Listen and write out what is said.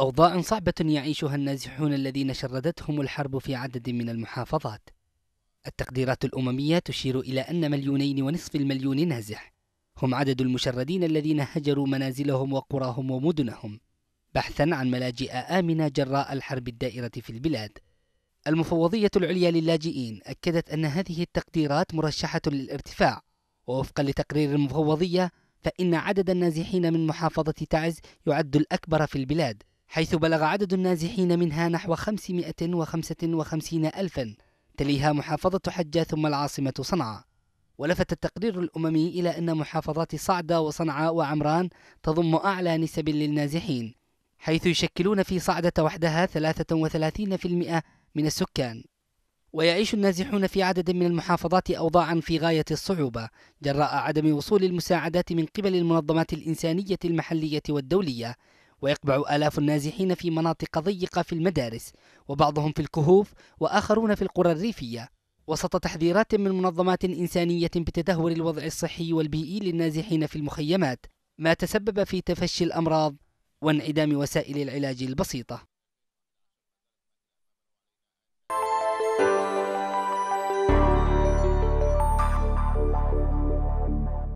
أوضاع صعبة يعيشها النازحون الذين شردتهم الحرب في عدد من المحافظات التقديرات الأممية تشير إلى أن مليونين ونصف المليون نازح هم عدد المشردين الذين هجروا منازلهم وقراهم ومدنهم بحثا عن ملاجئ آمنة جراء الحرب الدائرة في البلاد المفوضية العليا للاجئين أكدت أن هذه التقديرات مرشحة للارتفاع ووفقا لتقرير المفوضية فإن عدد النازحين من محافظة تعز يعد الأكبر في البلاد حيث بلغ عدد النازحين منها نحو 555 ألفا تليها محافظة حجة ثم العاصمة صنعاء ولفت التقرير الأممي إلى أن محافظات صعدة وصنعاء وعمران تضم أعلى نسب للنازحين حيث يشكلون في صعدة وحدها 33% من السكان ويعيش النازحون في عدد من المحافظات أوضاعا في غاية الصعوبة جراء عدم وصول المساعدات من قبل المنظمات الإنسانية المحلية والدولية ويقبع آلاف النازحين في مناطق ضيقة في المدارس وبعضهم في الكهوف وآخرون في القرى الريفية وسط تحذيرات من منظمات إنسانية بتدهور الوضع الصحي والبيئي للنازحين في المخيمات ما تسبب في تفشي الأمراض وانعدام وسائل العلاج البسيطة